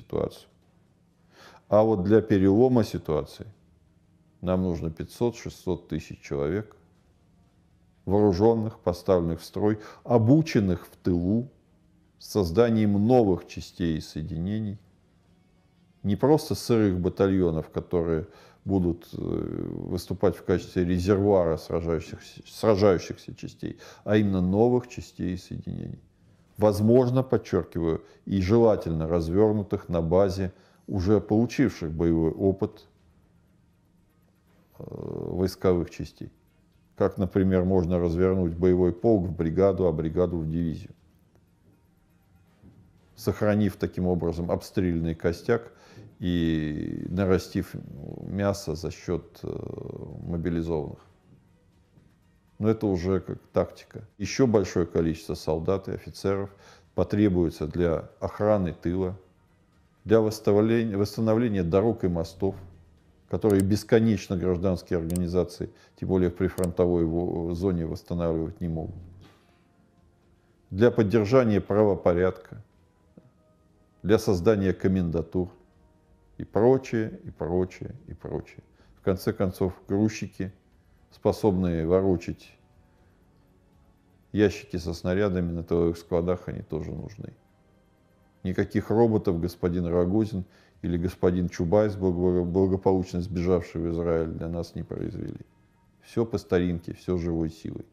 ситуацию. А вот для перелома ситуации нам нужно 500-600 тысяч человек, вооруженных, поставленных в строй, обученных в тылу, с созданием новых частей и соединений, не просто сырых батальонов, которые будут э, выступать в качестве резервуара сражающихся, сражающихся частей, а именно новых частей и соединений возможно, подчеркиваю, и желательно развернутых на базе уже получивших боевой опыт э, войсковых частей. Как, например, можно развернуть боевой полк в бригаду, а бригаду в дивизию. Сохранив таким образом обстрельный костяк и нарастив мясо за счет э, мобилизованных но это уже как тактика. Еще большое количество солдат и офицеров потребуется для охраны тыла, для восстановления, восстановления дорог и мостов, которые бесконечно гражданские организации, тем более в прифронтовой зоне, восстанавливать не могут. Для поддержания правопорядка, для создания комендатур и прочее, и прочее, и прочее. В конце концов, грузчики – способные ворочить ящики со снарядами на твоих складах, они тоже нужны. Никаких роботов господин Рогозин или господин Чубайс, благополучно сбежавший в Израиль, для нас не произвели. Все по старинке, все живой силой.